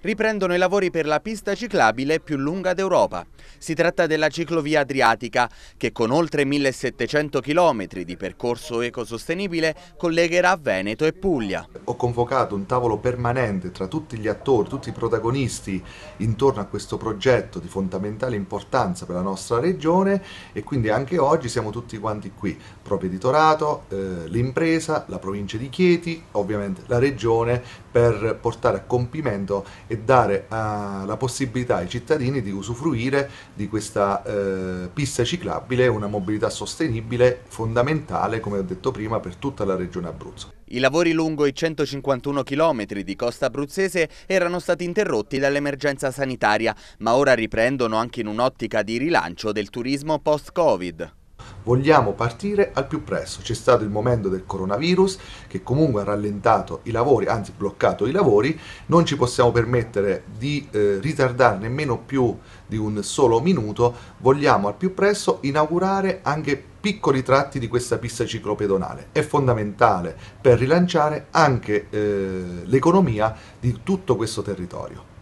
Riprendono i lavori per la pista ciclabile più lunga d'Europa. Si tratta della ciclovia adriatica che con oltre 1700 km di percorso ecosostenibile collegherà Veneto e Puglia. Ho convocato un tavolo permanente tra tutti gli attori, tutti i protagonisti intorno a questo progetto di fondamentale importanza per la nostra regione e quindi anche oggi siamo tutti quanti qui, proprio editorato, eh, l'impresa, la provincia di Chieti, ovviamente la regione per portare a compimento momento e dare uh, la possibilità ai cittadini di usufruire di questa uh, pista ciclabile, una mobilità sostenibile fondamentale, come ho detto prima, per tutta la regione Abruzzo. I lavori lungo i 151 km di costa abruzzese erano stati interrotti dall'emergenza sanitaria, ma ora riprendono anche in un'ottica di rilancio del turismo post-Covid vogliamo partire al più presto. C'è stato il momento del coronavirus che comunque ha rallentato i lavori, anzi bloccato i lavori, non ci possiamo permettere di eh, ritardare nemmeno più di un solo minuto, vogliamo al più presto inaugurare anche piccoli tratti di questa pista ciclopedonale. È fondamentale per rilanciare anche eh, l'economia di tutto questo territorio.